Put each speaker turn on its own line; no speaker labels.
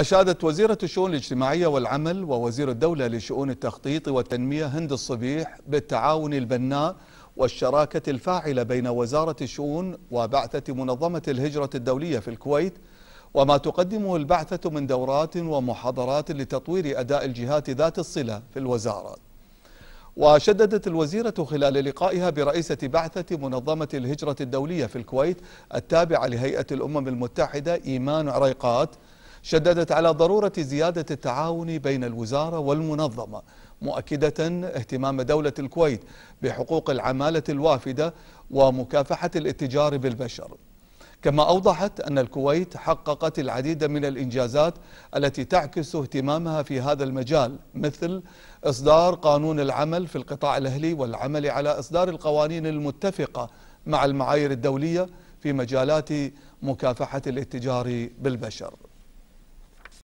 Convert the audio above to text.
أشادت وزيرة الشؤون الاجتماعية والعمل ووزير الدولة لشؤون التخطيط والتنمية هند الصبيح بالتعاون البناء والشراكة الفاعلة بين وزارة الشؤون وبعثة منظمة الهجرة الدولية في الكويت وما تقدمه البعثة من دورات ومحاضرات لتطوير أداء الجهات ذات الصلة في الوزارة وشددت الوزيرة خلال لقائها برئيسة بعثة منظمة الهجرة الدولية في الكويت التابعة لهيئة الأمم المتحدة إيمان عريقات شددت على ضرورة زيادة التعاون بين الوزارة والمنظمة مؤكدة اهتمام دولة الكويت بحقوق العمالة الوافدة ومكافحة الاتجار بالبشر كما أوضحت أن الكويت حققت العديد من الإنجازات التي تعكس اهتمامها في هذا المجال مثل إصدار قانون العمل في القطاع الأهلي والعمل على إصدار القوانين المتفقة مع المعايير الدولية في مجالات مكافحة الاتجار بالبشر